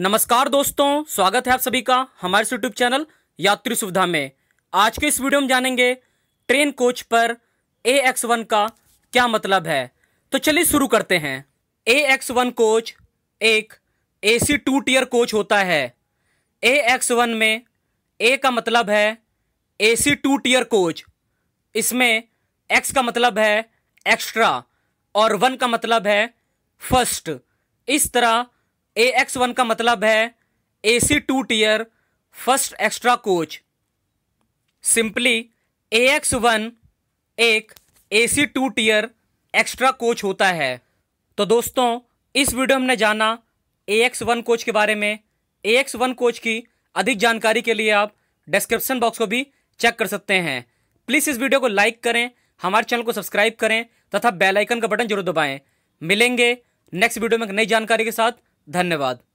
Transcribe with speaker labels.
Speaker 1: नमस्कार दोस्तों स्वागत है आप सभी का हमारे यूट्यूब चैनल यात्री सुविधा में आज के इस वीडियो में जानेंगे ट्रेन कोच पर ए एक्स वन का क्या मतलब है तो चलिए शुरू करते हैं ए एक्स वन कोच एक A C two tier coach होता है ए एक्स वन में ए का मतलब है A C two tier coach इसमें एक्स का मतलब है एक्स्ट्रा और वन का मतलब है फर्स्ट इस तरह ए एक्स वन का मतलब है A C two tier first extra coach simply A X one एक A C two tier extra coach होता है तो दोस्तों इस वीडियो हमने जाना ए एक्स वन कोच के बारे में ए एक्स वन कोच की अधिक जानकारी के लिए आप डिस्क्रिप्शन बॉक्स को भी चेक कर सकते हैं प्लीज़ इस वीडियो को लाइक करें हमारे चैनल को सब्सक्राइब करें तथा बेल आइकन का बटन जरूर दबाएं मिलेंगे नेक्स्ट वीडियो में नई जानकारी के साथ धन्यवाद